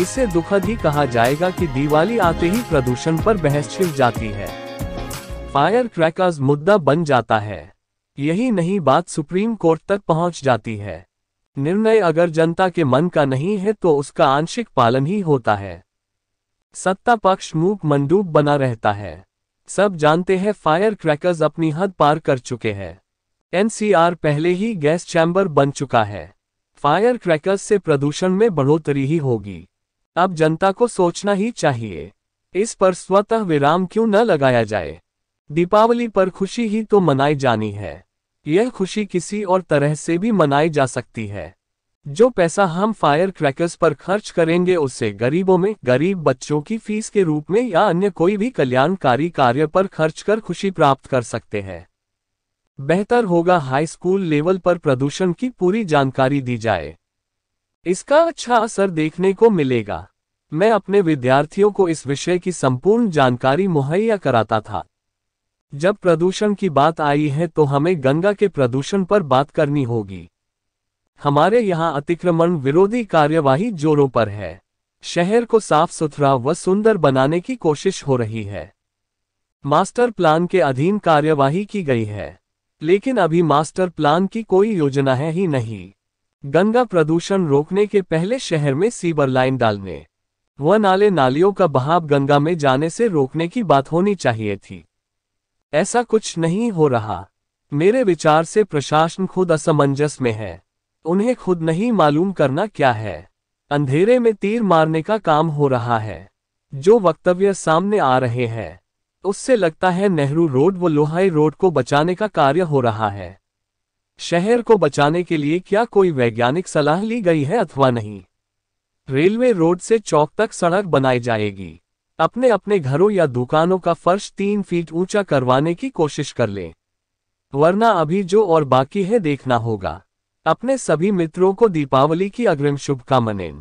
इसे दुखद ही कहा जाएगा कि दिवाली आते ही प्रदूषण पर बहस छिप जाती है फायर क्रैकर्स मुद्दा बन जाता है यही नहीं बात सुप्रीम कोर्ट तक पहुंच जाती है निर्णय अगर जनता के मन का नहीं है तो उसका आंशिक पालन ही होता है सत्ता पक्ष मूक मंडूब बना रहता है सब जानते हैं फायर क्रैकर्स अपनी हद पार कर चुके हैं एनसीआर पहले ही गैस चैम्बर बन चुका है फायर क्रैकर्स से प्रदूषण में बढ़ोतरी ही होगी अब जनता को सोचना ही चाहिए इस पर स्वतः विराम क्यों न लगाया जाए दीपावली पर खुशी ही तो मनाई जानी है यह खुशी किसी और तरह से भी मनाई जा सकती है जो पैसा हम फायर क्रैकर्स पर खर्च करेंगे उससे गरीबों में गरीब बच्चों की फीस के रूप में या अन्य कोई भी कल्याणकारी कार्य पर खर्च कर खुशी प्राप्त कर सकते हैं बेहतर होगा हाई स्कूल लेवल पर प्रदूषण की पूरी जानकारी दी जाए इसका अच्छा असर देखने को मिलेगा मैं अपने विद्यार्थियों को इस विषय की संपूर्ण जानकारी मुहैया कराता था जब प्रदूषण की बात आई है तो हमें गंगा के प्रदूषण पर बात करनी होगी हमारे यहाँ अतिक्रमण विरोधी कार्यवाही जोरों पर है शहर को साफ सुथरा व सुंदर बनाने की कोशिश हो रही है मास्टर प्लान के अधीन कार्यवाही की गई है लेकिन अभी मास्टर प्लान की कोई योजना है ही नहीं गंगा प्रदूषण रोकने के पहले शहर में सीवर लाइन डालने व नाले नालियों का बहाव गंगा में जाने से रोकने की बात होनी चाहिए थी ऐसा कुछ नहीं हो रहा मेरे विचार से प्रशासन खुद असमंजस में है उन्हें खुद नहीं मालूम करना क्या है अंधेरे में तीर मारने का काम हो रहा है जो वक्तव्य सामने आ रहे हैं उससे लगता है नेहरू रोड व लोहाई रोड को बचाने का कार्य हो रहा है शहर को बचाने के लिए क्या कोई वैज्ञानिक सलाह ली गई है अथवा नहीं रेलवे रोड से चौक तक सड़क बनाई जाएगी अपने अपने घरों या दुकानों का फर्श तीन फीट ऊंचा करवाने की कोशिश कर लें वरना अभी जो और बाकी है देखना होगा अपने सभी मित्रों को दीपावली की अग्रिम शुभकामनाएं